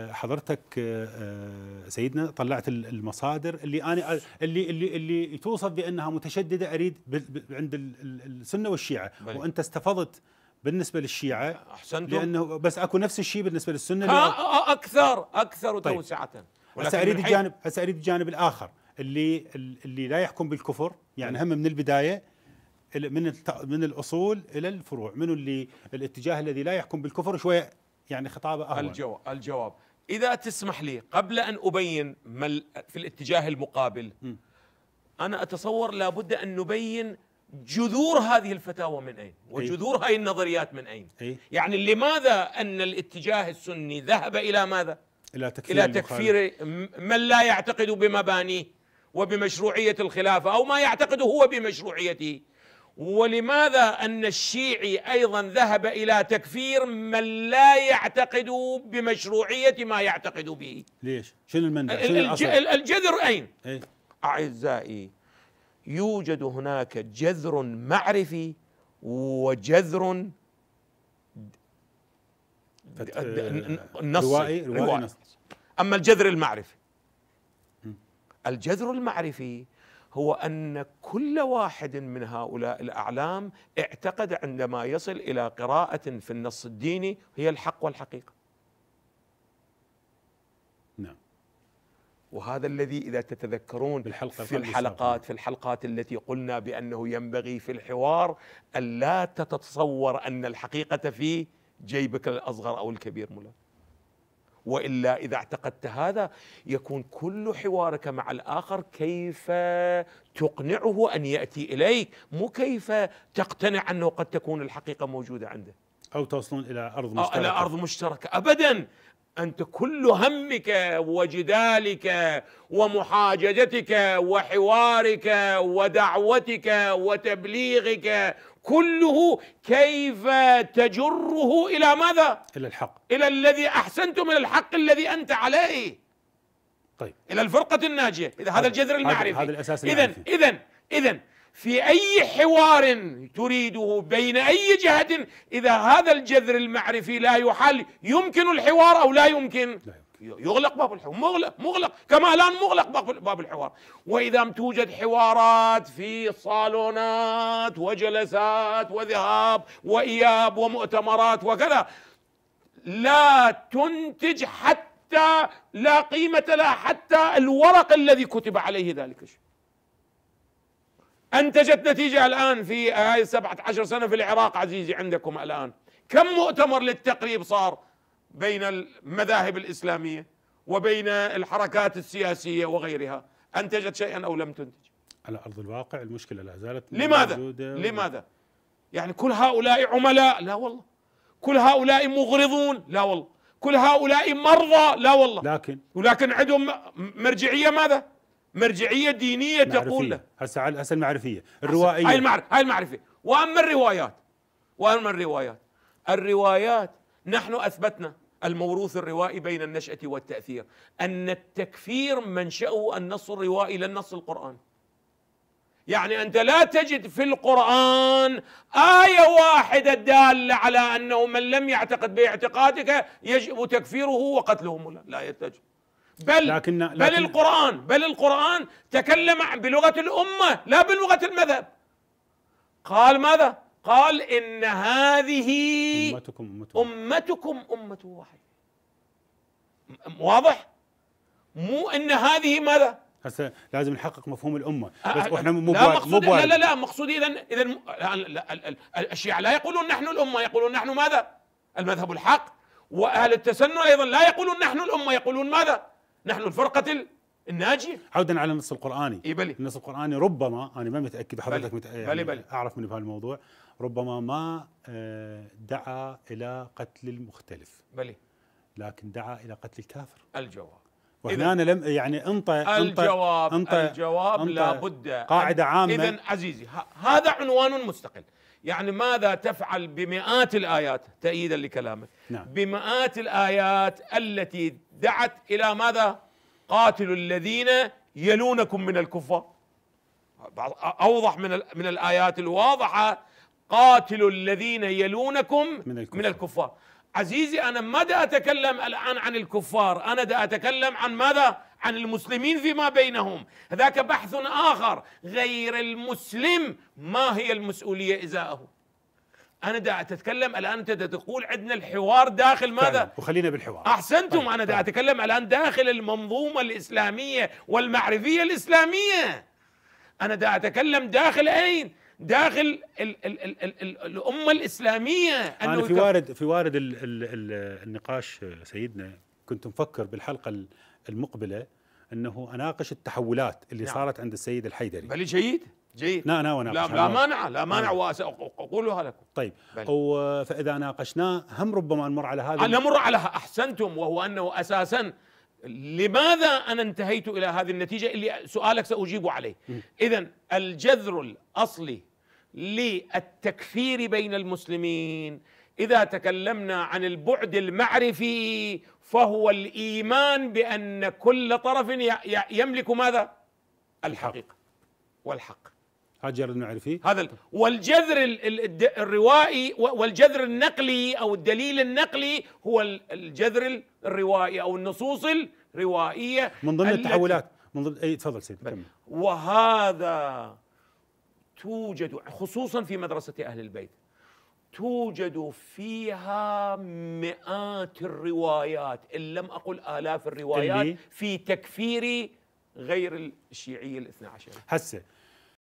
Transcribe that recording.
حضرتك آه، آه، سيدنا طلعت المصادر اللي انا اللي اللي اللي توصف بانها متشدده اريد عند السنه والشيعه بلي. وانت استفضت بالنسبه للشيعه احسنتم لانه بس اكو نفس الشيء بالنسبه للسنه اكثر اكثر توسعه طيب. هسه اريد الجانب هسه اريد الجانب الاخر اللي اللي لا يحكم بالكفر يعني هم من البدايه من من الاصول الى الفروع منو اللي الاتجاه الذي لا يحكم بالكفر شويه يعني خطابه اهون الجواب الجواب إذا تسمح لي قبل أن أبين ما في الاتجاه المقابل أنا أتصور لابد أن نبين جذور هذه الفتاوى من أين وجذور هذه النظريات من أين يعني لماذا أن الاتجاه السني ذهب إلى ماذا إلى تكفير, إلى تكفير من لا يعتقد بمبانيه وبمشروعية الخلافة أو ما يعتقد هو بمشروعيته ولماذا أن الشيعي أيضا ذهب إلى تكفير من لا يعتقد بمشروعية ما يعتقد به ليش؟ شنو المنبع؟ شنو الج... الجذر أين؟ إيه؟ أعزائي يوجد هناك جذر معرفي وجذر آه، نصي روائي روائي نص أما الجذر المعرفي الجذر المعرفي هو ان كل واحد من هؤلاء الاعلام اعتقد عندما يصل الى قراءه في النص الديني هي الحق والحقيقه. نعم. وهذا الذي اذا تتذكرون بالحلقة في الحلقات في الحلقات التي قلنا بانه ينبغي في الحوار الا تتصور ان الحقيقه في جيبك الاصغر او الكبير ملاك. والا اذا اعتقدت هذا يكون كل حوارك مع الاخر كيف تقنعه ان ياتي اليك مو كيف تقتنع انه قد تكون الحقيقه موجوده عنده او توصلون الى ارض آه، مشتركه الى ارض مشتركه ابدا انت كل همك وجدالك ومحاججتك وحوارك ودعوتك وتبليغك كله كيف تجره الى ماذا؟ الى الحق الى الذي احسنتم الى الحق الذي انت عليه طيب الى الفرقه الناجيه اذا هذا الجذر المعرفي هذا الاساس اذا اذا اذا في اي حوار تريده بين اي جهه اذا هذا الجذر المعرفي لا يحل يمكن الحوار او لا يمكن؟ لا يمكن يغلق باب الحوار مغلق مغلق كما الان مغلق باب الحوار واذا توجد حوارات في صالونات وجلسات وذهاب واياب ومؤتمرات وكذا لا تنتج حتى لا قيمه لها حتى الورق الذي كتب عليه ذلك الشيء انتجت نتيجه الان في هاي السبعة عشر سنه في العراق عزيزي عندكم الان كم مؤتمر للتقريب صار بين المذاهب الاسلاميه وبين الحركات السياسيه وغيرها انتجت شيئا او لم تنتج على ارض الواقع المشكله لا زالت لماذا لماذا يعني كل هؤلاء عملاء لا والله كل هؤلاء مغرضون لا والله كل هؤلاء مرضى لا والله لكن ولكن عندهم مرجعيه ماذا مرجعيه دينيه معرفية. تقول هسه على هسه المعرفيه الروائيه هاي المعرفه هاي المعرفه واما الروايات واما الروايات الروايات نحن اثبتنا الموروث الروائي بين النشأة والتأثير أن التكفير منشأه النص الروائي لا النص القرآني يعني أنت لا تجد في القرآن آية واحدة دالة على أنه من لم يعتقد باعتقادك يجب تكفيره وقتله لا, لا يتجد بل لكن لكن بل القرآن بل القرآن تكلم بلغة الأمة لا بلغة المذهب قال ماذا؟ قال إن هذه أمتكم أمة أمتكم أمة واحدة واضح؟ مو إن هذه ماذا؟ هسه لازم نحقق مفهوم الامه بس احنا مو لا مقصود لا لا لا مقصود اذا اذا الشيعه لا يقولون نحن الامه يقولون نحن ماذا؟ المذهب الحق واهل التسنن ايضا لا يقولون نحن الامه يقولون ماذا؟ نحن الفرقه الناجيه عودا على النص القراني إيه بلي. النص القراني ربما انا ما متاكد حضرتك بلي. يعني بلي بلي. اعرف من الموضوع ربما ما آه، دعا الى قتل المختلف بلي لكن دعا الى قتل الكافر الجواب وهنا أنا لم يعني انطى الجواب انطى الجواب انطى لابد قاعده عامه اذا عزيزي هذا عنوان مستقل يعني ماذا تفعل بمئات الايات تأييدا لكلامك نعم. بمئات الايات التي دعت الى ماذا قاتلوا الذين يلونكم من الكفار اوضح من من الايات الواضحه قاتلوا الذين يلونكم من الكفار, من الكفار. عزيزي انا ما دا اتكلم الان عن الكفار انا دا اتكلم عن ماذا عن المسلمين فيما بينهم هذاك بحث اخر غير المسلم ما هي المسؤوليه ازاءه انا دا اتكلم الان انت دا تقول عندنا الحوار داخل ماذا فعلا. وخلينا بالحوار احسنتم طيب. انا دا طيب. اتكلم الان داخل المنظومه الاسلاميه والمعرفيه الاسلاميه انا دا اتكلم داخل اين داخل الـ الـ الـ الـ الـ الامه الاسلاميه انا في وارد في وارد الـ الـ الـ النقاش سيدنا كنت مفكر بالحلقه المقبله انه اناقش التحولات اللي نعم. صارت عند السيد الحيدري بل جيد جيد لا, لا, لا, لا مانع لا مانع نعم. وسأقولها لكم طيب فإذا ناقشناه هم ربما نمر على هذا نمر على أحسنتم وهو أنه أساسا لماذا أنا انتهيت إلى هذه النتيجة اللي سؤالك سأجيب عليه إذا الجذر الأصلي للتكفير بين المسلمين إذا تكلمنا عن البعد المعرفي فهو الإيمان بأن كل طرف يملك ماذا؟ الحقيقة والحق هذا جذر المعرفي هذا ال... والجذر ال... ال... الروائي والجذر النقلي او الدليل النقلي هو الجذر الروائي او النصوص الروائيه من ضمن التحولات من ضمن اي تفضل سيدي كمل وهذا توجد خصوصا في مدرسه اهل البيت توجد فيها مئات الروايات ان لم اقل الاف الروايات في تكفير غير الشيعي الاثنى عشر هسه